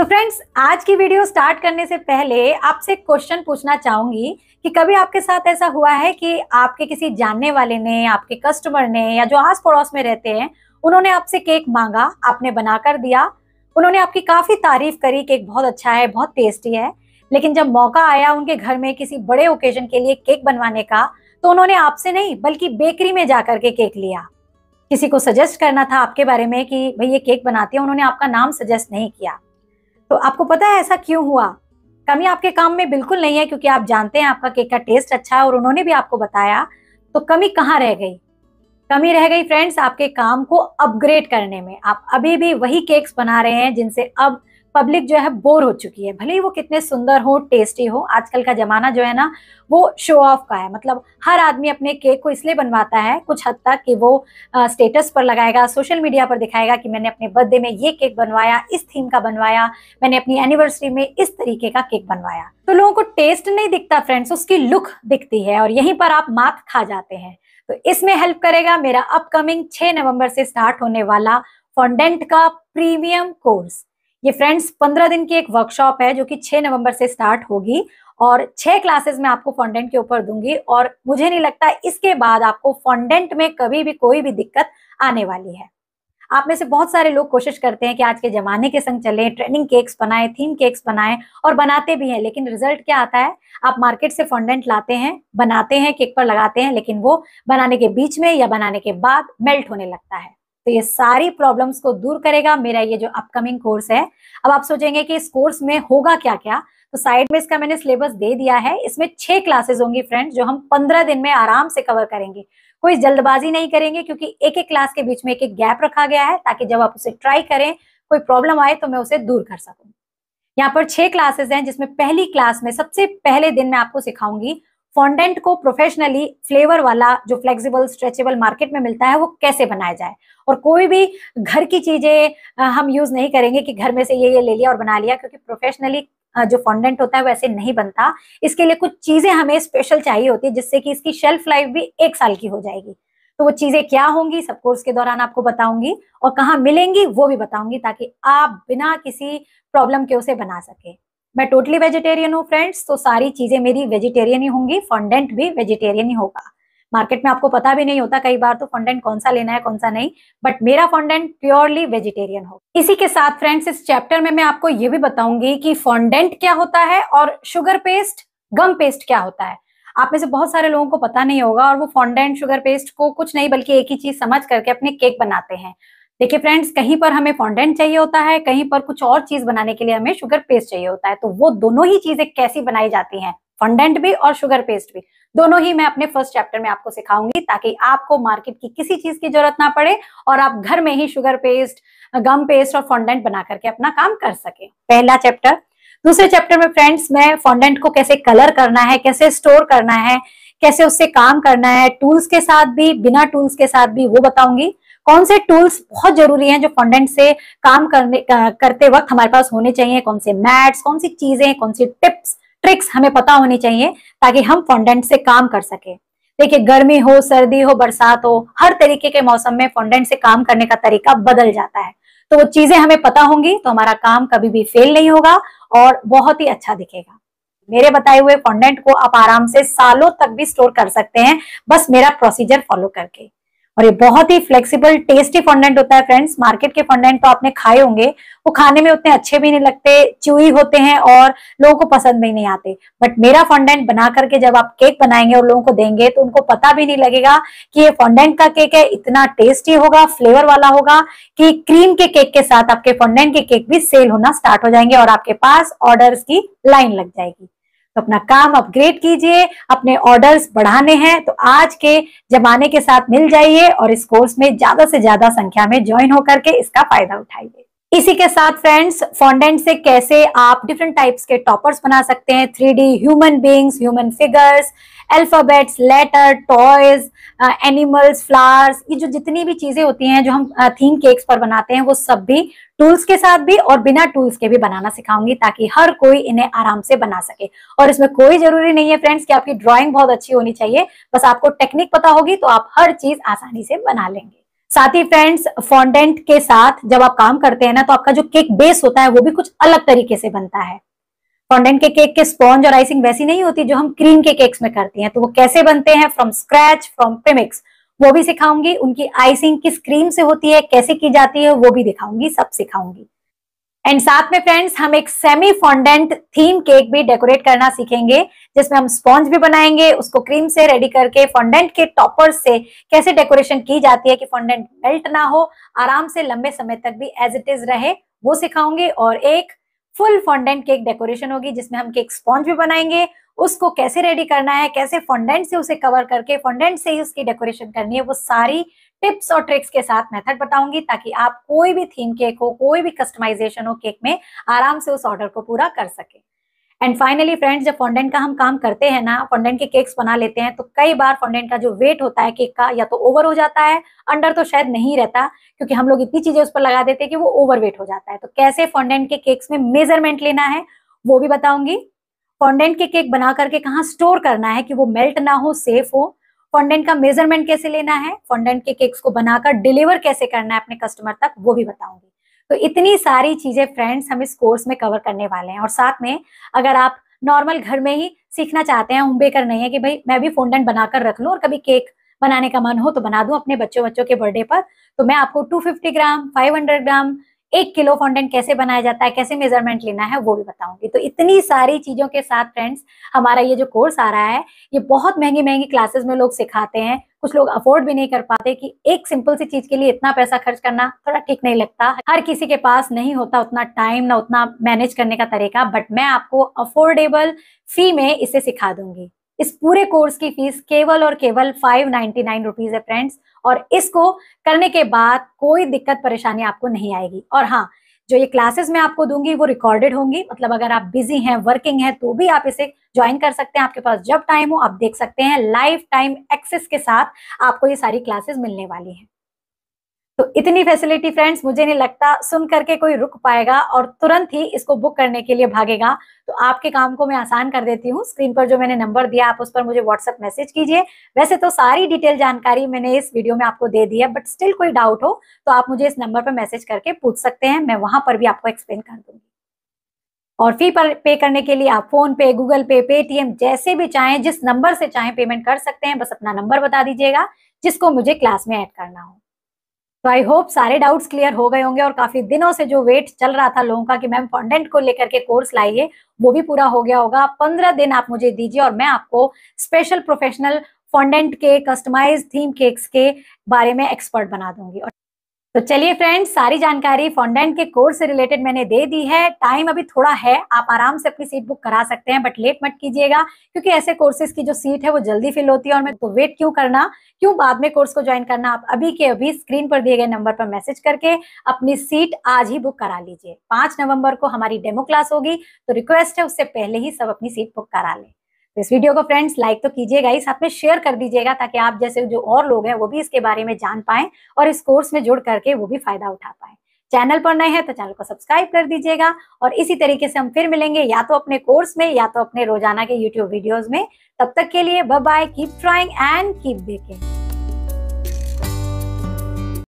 तो फ्रेंड्स आज की वीडियो स्टार्ट करने से पहले आपसे क्वेश्चन पूछना चाहूंगी कि कभी आपके साथ ऐसा हुआ है कि आपके किसी जानने वाले ने आपके कस्टमर ने या जो आस पड़ोस में रहते हैं उन्होंने आपसे केक मांगा आपने बनाकर दिया उन्होंने आपकी काफी तारीफ करी केक बहुत अच्छा है बहुत टेस्टी है लेकिन जब मौका आया उनके घर में किसी बड़े ओकेजन के लिए केक बनवाने का तो उन्होंने आपसे नहीं बल्कि बेकरी में जाकर के केक लिया किसी को सजेस्ट करना था आपके बारे में कि भाई ये केक बनाती है उन्होंने आपका नाम सजेस्ट नहीं किया तो आपको पता है ऐसा क्यों हुआ कमी आपके काम में बिल्कुल नहीं है क्योंकि आप जानते हैं आपका केक का टेस्ट अच्छा है और उन्होंने भी आपको बताया तो कमी कहाँ रह गई कमी रह गई फ्रेंड्स आपके काम को अपग्रेड करने में आप अभी भी वही केक्स बना रहे हैं जिनसे अब पब्लिक जो है बोर हो चुकी है भले ही वो कितने सुंदर हो टेस्टी हो आजकल का ज़माना जो है ना वो शो ऑफ का है मतलब हर आदमी अपने केक को इसलिए बनवाता है कुछ हद तक कि वो आ, स्टेटस पर लगाएगा सोशल मीडिया पर दिखाएगा कि मैंने अपने बर्थडे में ये केक बनवाया इस थीम का बनवाया मैंने अपनी एनिवर्सरी में इस तरीके का केक बनवाया तो लोगों को टेस्ट नहीं दिखता फ्रेंड्स उसकी लुक दिखती है और यहीं पर आप मात खा जाते हैं तो इसमें हेल्प करेगा मेरा अपकमिंग छह नवंबर से स्टार्ट होने वाला फॉन्डेंट का प्रीमियम कोर्स ये फ्रेंड्स पंद्रह दिन की एक वर्कशॉप है जो कि छह नवंबर से स्टार्ट होगी और छह क्लासेस में आपको फॉन्डेंट के ऊपर दूंगी और मुझे नहीं लगता इसके बाद आपको फॉन्डेंट में कभी भी कोई भी दिक्कत आने वाली है आप में से बहुत सारे लोग कोशिश करते हैं कि आज के जमाने के संग चले ट्रेनिंग केक्स बनाए थीम केक्स बनाए और बनाते भी हैं लेकिन रिजल्ट क्या आता है आप मार्केट से फॉन्डेंट लाते हैं बनाते हैं केक पर लगाते हैं लेकिन वो बनाने के बीच में या बनाने के बाद मेल्ट होने लगता है तो ये सारी प्रॉब्लम्स को दूर करेगा मेरा ये जो अपकमिंग कोर्स है अब आप सोचेंगे कि इस कोर्स में होगा क्या क्या तो साइड में इसका मैंने सिलेबस दे दिया है इसमें छह क्लासेस होंगी फ्रेंड्स जो हम पंद्रह दिन में आराम से कवर करेंगे कोई जल्दबाजी नहीं करेंगे क्योंकि एक एक क्लास के बीच में एक एक गैप रखा गया है ताकि जब आप उसे ट्राई करें कोई प्रॉब्लम आए तो मैं उसे दूर कर सकूं यहाँ पर छह क्लासेस हैं जिसमें पहली क्लास में सबसे पहले दिन मैं आपको सिखाऊंगी फॉन्डेंट को प्रोफेशनली फ्लेवर वाला जो फ्लेक्सिबल स्ट्रेचेबल मार्केट में मिलता है वो कैसे बनाया जाए और कोई भी घर की चीजें हम यूज नहीं करेंगे कि घर में से ये ये ले लिया और बना लिया क्योंकि प्रोफेशनली जो फॉन्डेंट होता है वैसे नहीं बनता इसके लिए कुछ चीजें हमें स्पेशल चाहिए होती है जिससे कि इसकी शेल्फ लाइफ भी एक साल की हो जाएगी तो वो चीजें क्या होंगी सब कोर्स के दौरान आपको बताऊंगी और कहाँ मिलेंगी वो भी बताऊंगी ताकि आप बिना किसी प्रॉब्लम के उसे बना सके मैं टोटली वेजिटेरियन हूँ फ्रेंड्स तो सारी चीजें मेरी वेजिटेरियन ही होंगी फॉन्डेंट भी वेजिटेरियन ही होगा मार्केट में आपको पता भी नहीं होता कई बार तो फॉन्डेंट कौन सा लेना है कौन सा नहीं बट मेरा फॉन्डेंट प्योरली वेजिटेरियन हो इसी के साथ फ्रेंड्स इस चैप्टर में मैं आपको ये भी बताऊंगी कि फॉन्डेंट क्या होता है और शुगर पेस्ट गम पेस्ट क्या होता है आप में से बहुत सारे लोगों को पता नहीं होगा और वो फॉन्डेंट शुगर पेस्ट को कुछ नहीं बल्कि एक ही चीज समझ करके अपने केक बनाते हैं देखिए फ्रेंड्स कहीं पर हमें फॉन्डेंट चाहिए होता है कहीं पर कुछ और चीज बनाने के लिए हमें शुगर पेस्ट चाहिए होता है तो वो दोनों ही चीजें कैसी बनाई जाती हैं फॉन्डेंट भी और शुगर पेस्ट भी दोनों ही मैं अपने फर्स्ट चैप्टर में आपको सिखाऊंगी ताकि आपको मार्केट की किसी चीज की जरूरत ना पड़े और आप घर में ही शुगर पेस्ट गम पेस्ट और फॉन्डेंट बना करके अपना काम कर सके पहला चैप्टर दूसरे चैप्टर में फ्रेंड्स मैं फॉन्डेंट को कैसे कलर करना है कैसे स्टोर करना है कैसे उससे काम करना है टूल्स के साथ भी बिना टूल्स के साथ भी वो बताऊंगी कौन से टूल्स बहुत जरूरी हैं जो फॉन्डेंट से काम करने करते वक्त हमारे पास होने चाहिए कौन से मैट्स कौन सी चीजें कौन सी टिप्स ट्रिक्स हमें पता होनी चाहिए ताकि हम फॉन्डेंट से काम कर सके देखिए गर्मी हो सर्दी हो बरसात हो हर तरीके के मौसम में फॉन्डेंट से काम करने का तरीका बदल जाता है तो वो चीजें हमें पता होंगी तो हमारा काम कभी भी फेल नहीं होगा और बहुत ही अच्छा दिखेगा मेरे बताए हुए कॉन्टेंट को आप आराम से सालों तक भी स्टोर कर सकते हैं बस मेरा प्रोसीजर फॉलो करके और ये बहुत ही फ्लेक्सिबल टेस्टी फॉन्डेंट होता है फ्रेंड्स मार्केट के फंडेंट तो आपने खाए होंगे वो खाने में उतने अच्छे भी नहीं लगते च्यूई होते हैं और लोगों को पसंद भी नहीं आते बट मेरा फंडेंट बना करके जब आप केक बनाएंगे और लोगों को देंगे तो उनको पता भी नहीं लगेगा कि ये फॉन्डेंट का केक है इतना टेस्टी होगा फ्लेवर वाला होगा कि क्रीम के केक के साथ आपके फॉन्डेंट के केक भी सेल होना स्टार्ट हो जाएंगे और आपके पास ऑर्डर की लाइन लग जाएगी अपना काम अपग्रेड कीजिए अपने ऑर्डर्स बढ़ाने हैं तो आज के जमाने के साथ मिल जाइए और इस कोर्स में ज्यादा से ज्यादा संख्या में ज्वाइन होकर के इसका फायदा उठाइए इसी के साथ फ्रेंड्स फॉन्डेंट से कैसे आप डिफरेंट टाइप्स के टॉपर्स बना सकते हैं three D human beings human figures alphabets letter toys animals flowers ये जो जितनी भी चीजें होती हैं जो हम थीम uh, केक्स पर बनाते हैं वो सब भी टूल्स के साथ भी और बिना टूल्स के भी बनाना सिखाऊंगी ताकि हर कोई इन्हें आराम से बना सके और इसमें कोई जरूरी नहीं है फ्रेंड्स कि आपकी ड्राइंग बहुत अच्छी होनी चाहिए बस आपको टेक्निक पता होगी तो आप हर चीज आसानी से बना लेंगे साथ ही फ्रेंड्स फॉन्डेंट के साथ जब आप काम करते हैं ना तो आपका जो केक बेस होता है वो भी कुछ अलग तरीके से बनता है फॉन्डेंट के केक के स्पॉन्ज और आइसिंग वैसी नहीं होती जो हम क्रीम के केक्स में करते हैं तो वो कैसे बनते हैं फ्रॉम स्क्रैच फ्रॉम पेमिक्स वो भी सिखाऊंगी उनकी आइसिंग किस क्रीम से होती है कैसे की जाती है वो भी दिखाऊंगी सब सिखाऊंगी एंड साथ में फ्रेंड्स हम एक सेमी फॉन्डेंट थीम केक भी डेकोरेट करना सीखेंगे जिसमें हम स्पॉन्ज भी बनाएंगे उसको क्रीम से रेडी करके फॉन्डेंट के टॉपर से कैसे डेकोरेशन की जाती है कि फॉन्डेंट मेल्ट ना हो आराम से लंबे समय तक भी एज इट इज रहे वो सिखाऊंगे और एक फुल फॉन्डेंट केक डेकोरेशन होगी जिसमें हम केक स्पॉन्ज भी बनाएंगे उसको कैसे रेडी करना है कैसे फंडेंट से उसे कवर करके फंडेंट से ही उसकी डेकोरेशन करनी है वो सारी टिप्स और ट्रिक्स के साथ मेथड बताऊंगी ताकि आप कोई भी थीम केक हो कोई भी कस्टमाइजेशन हो केक में आराम से उस ऑर्डर को पूरा कर सके एंड फाइनली फ्रेंड्स जब फॉन्डेंट का हम काम करते हैं ना फॉन्डेंट के केक्स बना लेते हैं तो कई बार फॉन्डेंट का जो वेट होता है केक का या तो ओवर हो जाता है अंडर तो शायद नहीं रहता क्योंकि हम लोग इतनी चीजें उस पर लगा देते हैं कि वो ओवर वेट हो जाता है तो कैसे फॉन्डेंट के केक्स में मेजरमेंट लेना है वो भी बताऊंगी फॉन्डेंट के केक बना करके कहाँ स्टोर करना है कि वो मेल्ट ना हो सेफ हो फॉन्डेंट का मेजरमेंट कैसे लेना है फॉन्डेंट के केक्स को बनाकर डिलीवर कैसे करना है अपने कस्टमर तक वो भी बताऊंगी तो इतनी सारी चीजें फ्रेंड्स हम इस कोर्स में कवर करने वाले हैं और साथ में अगर आप नॉर्मल घर में ही सीखना चाहते हैं उम्बेकर नहीं है कि भाई मैं भी फोनडेंट बनाकर रख लूँ और कभी केक बनाने का मन हो तो बना दूं अपने बच्चों बच्चों के बर्थडे पर तो मैं आपको 250 ग्राम 500 ग्राम एक किलो फॉन्डेंट कैसे बनाया जाता है कैसे मेजरमेंट लेना है वो भी बताऊंगी तो इतनी सारी चीजों के साथ फ्रेंड्स हमारा ये जो कोर्स आ रहा है ये बहुत महंगी महंगी क्लासेस में लोग सिखाते हैं कुछ लोग अफोर्ड भी नहीं कर पाते कि एक सिंपल सी चीज के लिए इतना पैसा खर्च करना थोड़ा ठीक नहीं लगता हर किसी के पास नहीं होता उतना टाइम ना उतना मैनेज करने का तरीका बट मैं आपको अफोर्डेबल फी में इसे सिखा दूंगी इस पूरे कोर्स की फीस केवल और केवल फाइव नाइनटी नाइन रुपीज है फ्रेंड्स और इसको करने के बाद कोई दिक्कत परेशानी आपको नहीं आएगी और हाँ जो ये क्लासेस मैं आपको दूंगी वो रिकॉर्डेड होंगी मतलब अगर आप बिजी हैं वर्किंग हैं तो भी आप इसे ज्वाइन कर सकते हैं आपके पास जब टाइम हो आप देख सकते हैं लाइफ टाइम एक्सेस के साथ आपको ये सारी क्लासेस मिलने वाली हैं तो इतनी फैसिलिटी फ्रेंड्स मुझे नहीं लगता सुन करके कोई रुक पाएगा और तुरंत ही इसको बुक करने के लिए भागेगा तो आपके काम को मैं आसान कर देती हूँ स्क्रीन पर जो मैंने नंबर दिया आप उस पर मुझे व्हाट्सअप मैसेज कीजिए वैसे तो सारी डिटेल जानकारी मैंने इस वीडियो में आपको दे दी है बट स्टिल कोई डाउट हो तो आप मुझे इस नंबर पर मैसेज करके पूछ सकते हैं मैं वहां पर भी आपको एक्सप्लेन कर दूंगी और फी पर पे करने के लिए आप फोन पे गूगल पे पेटीएम जैसे भी चाहें जिस नंबर से चाहें पेमेंट कर सकते हैं बस अपना नंबर बता दीजिएगा जिसको मुझे क्लास में ऐड करना हो तो आई होप सारे डाउट्स क्लियर हो गए होंगे और काफी दिनों से जो वेट चल रहा था लोगों का कि मैम फॉन्डेंट को लेकर के कोर्स लाइए वो भी पूरा हो गया होगा पंद्रह दिन आप मुझे दीजिए और मैं आपको स्पेशल प्रोफेशनल फॉन्डेंट के कस्टमाइज थीम केक्स के बारे में एक्सपर्ट बना दूंगी और तो चलिए फ्रेंड्स सारी जानकारी फॉन्डेंट के कोर्स से रिलेटेड मैंने दे दी है टाइम अभी थोड़ा है आप आराम से अपनी सीट बुक करा सकते हैं बट लेट मत कीजिएगा क्योंकि ऐसे कोर्सेज की जो सीट है वो जल्दी फिल होती है और मैं तो वेट क्यों करना क्यों बाद में कोर्स को ज्वाइन करना आप अभी के अभी स्क्रीन पर दिए गए नंबर पर मैसेज करके अपनी सीट आज ही बुक करा लीजिए पांच नवम्बर को हमारी डेमो क्लास होगी तो रिक्वेस्ट है उससे पहले ही सब अपनी सीट बुक करा लें तो इस वीडियो को फ्रेंड्स लाइक तो कीजिएगा ही साथ में शेयर कर दीजिएगा ताकि आप जैसे जो और लोग हैं वो भी इसके बारे में जान पाए और इस कोर्स में जुड़ करके वो भी फायदा उठा पाए चैनल पर नए हैं तो चैनल को सब्सक्राइब कर दीजिएगा और इसी तरीके से हम फिर मिलेंगे या तो अपने कोर्स में या तो अपने रोजाना के यूट्यूब वीडियोज में तब तक के लिए bye bye keep trying and keep baking